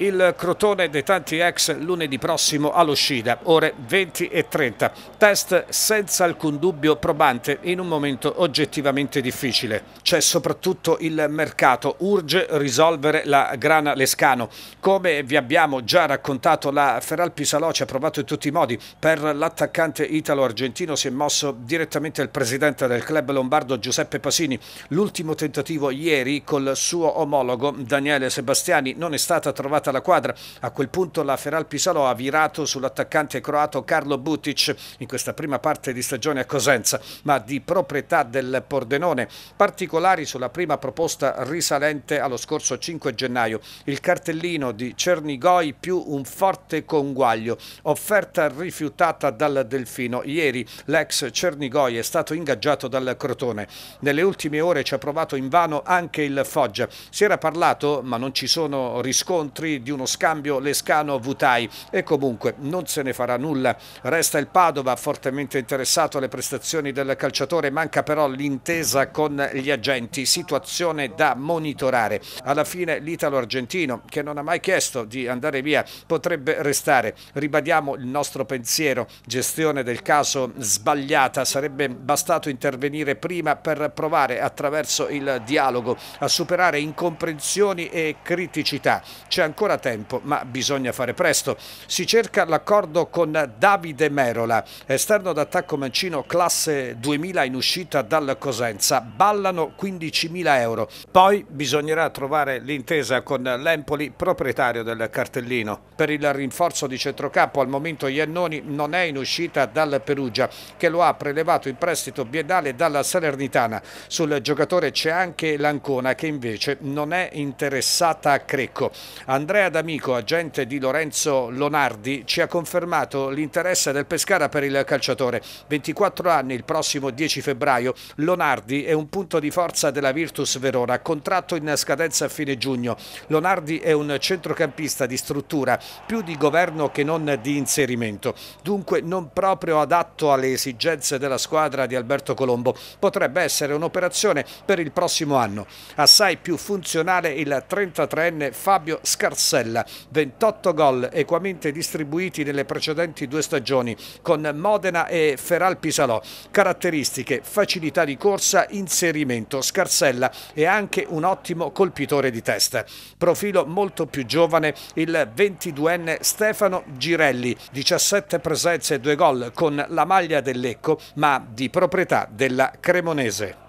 il Crotone dei tanti ex lunedì prossimo all'uscita, ore 20 e 30. Test senza alcun dubbio probante in un momento oggettivamente difficile. C'è soprattutto il mercato, urge risolvere la grana Lescano. Come vi abbiamo già raccontato, la Ferral Pisalò ci ha provato in tutti i modi. Per l'attaccante italo-argentino si è mosso direttamente il presidente del club lombardo Giuseppe Pasini. L'ultimo tentativo ieri col suo omologo Daniele Sebastiani non è stata trovata saltata la quadra. A quel punto la Feral Pisalo ha virato sull'attaccante croato Carlo Butic in questa prima parte di stagione a Cosenza, ma di proprietà del Pordenone. Particolari sulla prima proposta risalente allo scorso 5 gennaio. Il cartellino di Cernigoi più un forte conguaglio, offerta rifiutata dal Delfino. Ieri l'ex Cernigoi è stato ingaggiato dal Crotone. Nelle ultime ore ci ha provato invano anche il Foggia. Si era parlato, ma non ci sono riscontri, di uno scambio Lescano-Vutai e comunque non se ne farà nulla. Resta il Padova fortemente interessato alle prestazioni del calciatore, manca però l'intesa con gli agenti, situazione da monitorare. Alla fine l'italo-argentino, che non ha mai chiesto di andare via, potrebbe restare. Ribadiamo il nostro pensiero, gestione del caso sbagliata, sarebbe bastato intervenire prima per provare attraverso il dialogo a superare incomprensioni e criticità. C'è ancora ancora tempo, ma bisogna fare presto. Si cerca l'accordo con Davide Merola, esterno d'attacco mancino classe 2000 in uscita dal Cosenza. Ballano 15.000 euro. Poi bisognerà trovare l'intesa con l'Empoli, proprietario del cartellino. Per il rinforzo di centrocampo al momento Iannoni non è in uscita dal Perugia, che lo ha prelevato in prestito biennale dalla Salernitana. Sul giocatore c'è anche l'Ancona, che invece non è interessata a Crecco. Andrà Andrea D'Amico, agente di Lorenzo Lonardi, ci ha confermato l'interesse del Pescara per il calciatore. 24 anni il prossimo 10 febbraio. Lonardi è un punto di forza della Virtus Verona, contratto in scadenza a fine giugno. Lonardi è un centrocampista di struttura, più di governo che non di inserimento. Dunque non proprio adatto alle esigenze della squadra di Alberto Colombo. Potrebbe essere un'operazione per il prossimo anno. Assai più funzionale il 33enne Fabio Scarsini Newcastle, 28 gol equamente distribuiti nelle precedenti due stagioni con Modena e Feral Pisalò. Caratteristiche, facilità di corsa, inserimento, scarsella e anche un ottimo colpitore di testa. Profilo molto più giovane il 22enne Stefano Girelli, 17 presenze e 2 gol con la maglia del Lecco, ma di proprietà della Cremonese.